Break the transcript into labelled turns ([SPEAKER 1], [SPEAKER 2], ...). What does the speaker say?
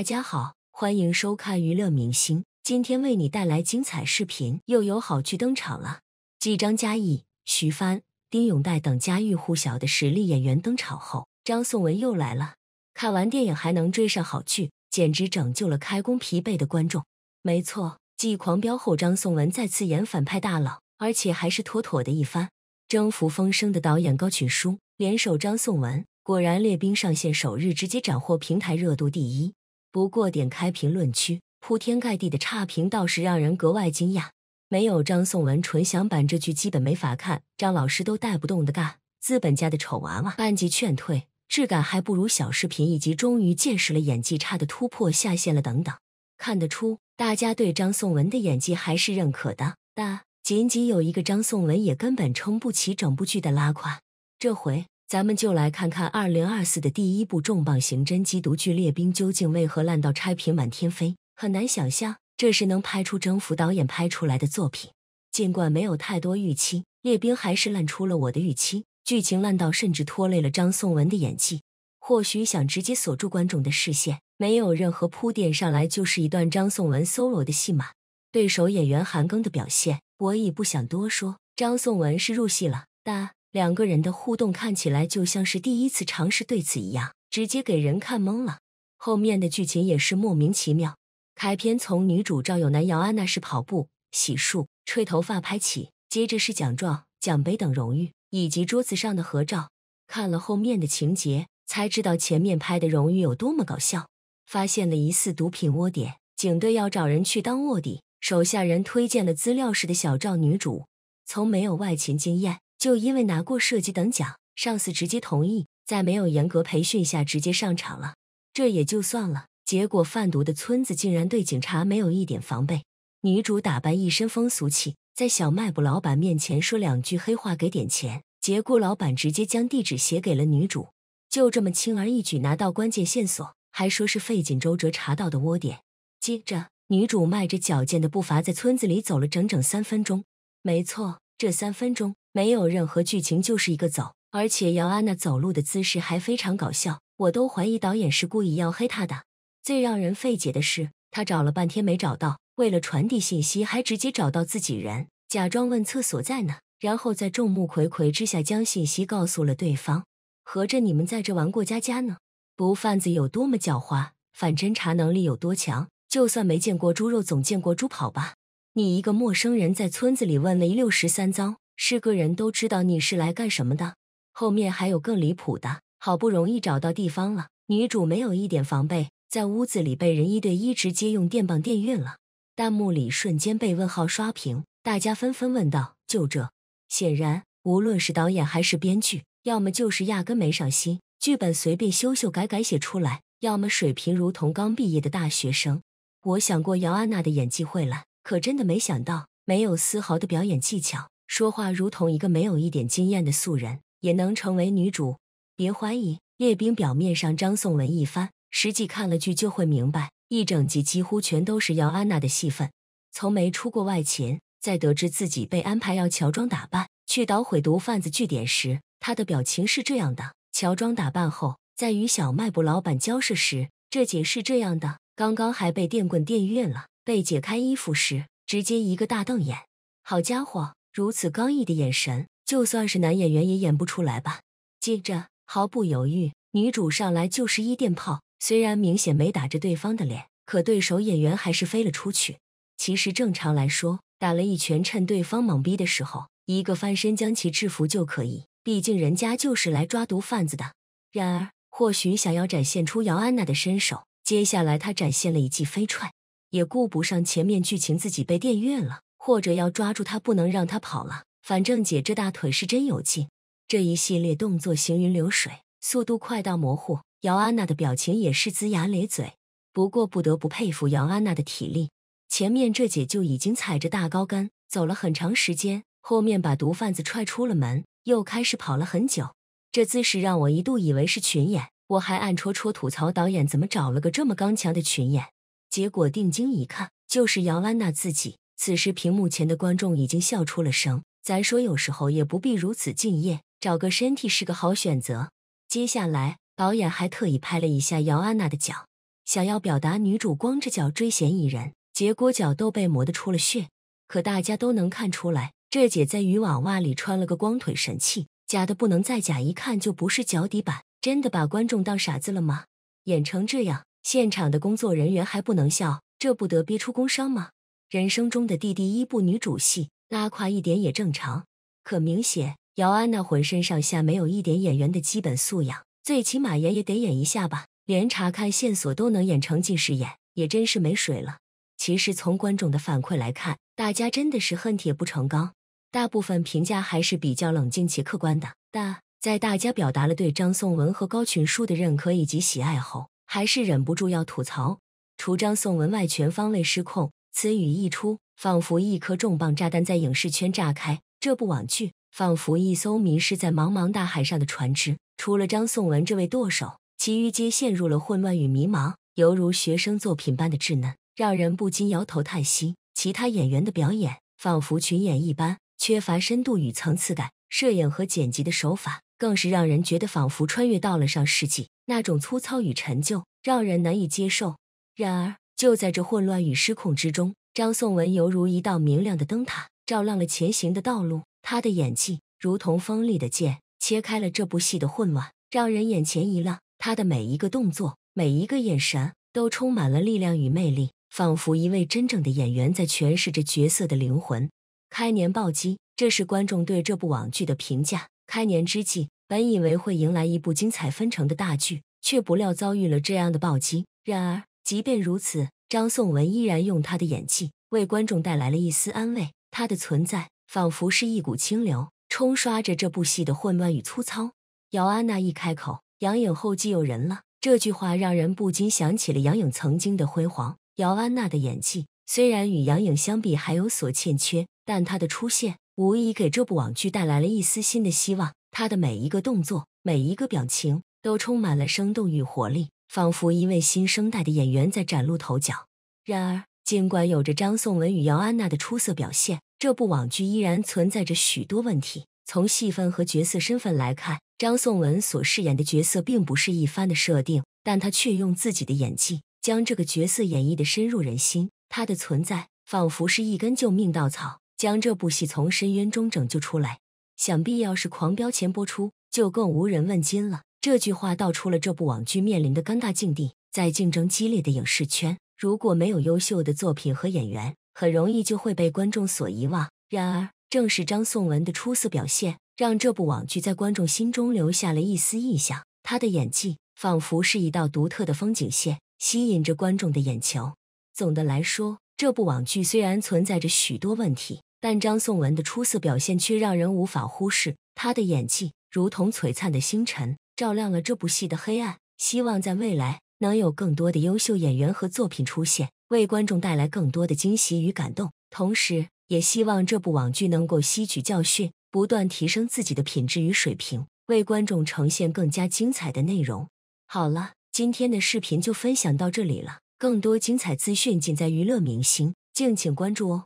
[SPEAKER 1] 大家好，欢迎收看娱乐明星，今天为你带来精彩视频。又有好剧登场了，继张嘉译、徐帆、丁勇岱等家喻户晓的实力演员登场后，张颂文又来了。看完电影还能追上好剧，简直拯救了开工疲惫的观众。没错，继《狂飙》后，张颂文再次演反派大佬，而且还是妥妥的一番征服风声的导演高群书联手张颂文，果然《猎兵上线首日直接斩获平台热度第一。不过，点开评论区，铺天盖地的差评倒是让人格外惊讶。没有张颂文纯享版，这剧基本没法看，张老师都带不动的尬。资本家的丑娃娃，班级劝退，质感还不如小视频。以及终于见识了演技差的突破下线了，等等。看得出大家对张颂文的演技还是认可的，但仅仅有一个张颂文也根本撑不起整部剧的拉胯。这回。咱们就来看看二零二四的第一部重磅刑侦缉毒剧《猎兵》究竟为何烂到差评满天飞？很难想象这是能拍出征服导演拍出来的作品。尽管没有太多预期，《猎兵》还是烂出了我的预期。剧情烂到甚至拖累了张颂文的演技。或许想直接锁住观众的视线，没有任何铺垫，上来就是一段张颂文 solo 的戏码。对手演员韩庚的表现，我已不想多说。张颂文是入戏了，但。两个人的互动看起来就像是第一次尝试对此一样，直接给人看懵了。后面的剧情也是莫名其妙。开篇从女主赵有男姚安娜是跑步、洗漱、吹头发拍起，接着是奖状、奖杯等荣誉，以及桌子上的合照。看了后面的情节，才知道前面拍的荣誉有多么搞笑。发现了疑似毒品窝点，警队要找人去当卧底，手下人推荐了资料室的小赵女主，从没有外勤经验。就因为拿过设计等奖，上司直接同意，在没有严格培训下直接上场了。这也就算了，结果贩毒的村子竟然对警察没有一点防备。女主打扮一身风俗气，在小卖部老板面前说两句黑话，给点钱，结果老板直接将地址写给了女主，就这么轻而易举拿到关键线索，还说是费尽周折查到的窝点。接着，女主迈着矫健的步伐在村子里走了整整三分钟。没错，这三分钟。没有任何剧情，就是一个走。而且姚安娜走路的姿势还非常搞笑，我都怀疑导演是故意要黑她的。最让人费解的是，他找了半天没找到，为了传递信息还直接找到自己人，假装问厕所在哪，然后在众目睽睽之下将信息告诉了对方。合着你们在这玩过家家呢？毒贩子有多么狡猾，反侦查能力有多强，就算没见过猪肉，总见过猪跑吧？你一个陌生人，在村子里问了一溜十三遭。是个人都知道你是来干什么的，后面还有更离谱的。好不容易找到地方了，女主没有一点防备，在屋子里被人一对一直接用电棒电晕了。弹幕里瞬间被问号刷屏，大家纷纷问道：“就这？”显然，无论是导演还是编剧，要么就是压根没上心，剧本随便修修改改写出来，要么水平如同刚毕业的大学生。我想过姚安娜的演技会烂，可真的没想到，没有丝毫的表演技巧。说话如同一个没有一点经验的素人也能成为女主，别怀疑。列兵表面上张颂文一番，实际看了剧就会明白，一整集几乎全都是姚安娜的戏份，从没出过外勤。在得知自己被安排要乔装打扮去捣毁毒贩子据点时，他的表情是这样的。乔装打扮后，在与小卖部老板交涉时，这姐是这样的。刚刚还被电棍电晕了，被解开衣服时，直接一个大瞪眼。好家伙！如此刚毅的眼神，就算是男演员也演不出来吧。接着，毫不犹豫，女主上来就是一电炮。虽然明显没打着对方的脸，可对手演员还是飞了出去。其实正常来说，打了一拳，趁对方懵逼的时候，一个翻身将其制服就可以。毕竟人家就是来抓毒贩子的。然而，或许想要展现出姚安娜的身手，接下来她展现了一记飞踹，也顾不上前面剧情自己被电晕了。或者要抓住他，不能让他跑了。反正姐这大腿是真有劲，这一系列动作行云流水，速度快到模糊。姚安娜的表情也是龇牙咧嘴，不过不得不佩服姚安娜的体力。前面这姐就已经踩着大高跟走了很长时间，后面把毒贩子踹出了门，又开始跑了很久。这姿势让我一度以为是群演，我还暗戳戳吐槽导演怎么找了个这么刚强的群演。结果定睛一看，就是姚安娜自己。此时，屏幕前的观众已经笑出了声。咱说，有时候也不必如此敬业，找个身体是个好选择。接下来，导演还特意拍了一下姚安娜的脚，想要表达女主光着脚追嫌疑人，结果脚都被磨得出了血。可大家都能看出来，这姐在渔网袜里穿了个光腿神器，假的不能再假，一看就不是脚底板。真的把观众当傻子了吗？演成这样，现场的工作人员还不能笑，这不得憋出工伤吗？人生中的第第一部女主戏拉胯一点也正常，可明显姚安娜浑身上下没有一点演员的基本素养，最起码演也得演一下吧，连查看线索都能演成近视眼，也真是没水了。其实从观众的反馈来看，大家真的是恨铁不成钢，大部分评价还是比较冷静且客观的。但，在大家表达了对张颂文和高群书的认可以及喜爱后，还是忍不住要吐槽，除张颂文外全方位失控。此语一出，仿佛一颗重磅炸弹在影视圈炸开。这部网剧仿佛一艘迷失在茫茫大海上的船只，除了张颂文这位舵手，其余皆陷入了混乱与迷茫，犹如学生作品般的稚嫩，让人不禁摇头叹息。其他演员的表演仿佛群演一般，缺乏深度与层次感。摄影和剪辑的手法更是让人觉得仿佛穿越到了上世纪，那种粗糙与陈旧让人难以接受。然而，就在这混乱与失控之中，张颂文犹如一道明亮的灯塔，照亮了前行的道路。他的演技如同锋利的剑，切开了这部戏的混乱，让人眼前一亮。他的每一个动作，每一个眼神，都充满了力量与魅力，仿佛一位真正的演员在诠释着角色的灵魂。开年暴击，这是观众对这部网剧的评价。开年之际，本以为会迎来一部精彩纷呈的大剧，却不料遭遇了这样的暴击。然而，即便如此，张颂文依然用他的演技为观众带来了一丝安慰。他的存在仿佛是一股清流，冲刷着这部戏的混乱与粗糙。姚安娜一开口，“杨颖后继有人了”，这句话让人不禁想起了杨颖曾经的辉煌。姚安娜的演技虽然与杨颖相比还有所欠缺，但她的出现无疑给这部网剧带来了一丝新的希望。她的每一个动作，每一个表情，都充满了生动与活力。仿佛一位新生代的演员在崭露头角。然而，尽管有着张颂文与姚安娜的出色表现，这部网剧依然存在着许多问题。从戏份和角色身份来看，张颂文所饰演的角色并不是一番的设定，但他却用自己的演技将这个角色演绎的深入人心。他的存在仿佛是一根救命稻草，将这部戏从深渊中拯救出来。想必，要是狂飙前播出，就更无人问津了。这句话道出了这部网剧面临的尴尬境地。在竞争激烈的影视圈，如果没有优秀的作品和演员，很容易就会被观众所遗忘。然而，正是张颂文的出色表现，让这部网剧在观众心中留下了一丝印象。他的演技仿佛是一道独特的风景线，吸引着观众的眼球。总的来说，这部网剧虽然存在着许多问题，但张颂文的出色表现却让人无法忽视。他的演技如同璀璨的星辰。照亮了这部戏的黑暗，希望在未来能有更多的优秀演员和作品出现，为观众带来更多的惊喜与感动。同时，也希望这部网剧能够吸取教训，不断提升自己的品质与水平，为观众呈现更加精彩的内容。好了，今天的视频就分享到这里了，更多精彩资讯尽在娱乐明星，敬请关注哦。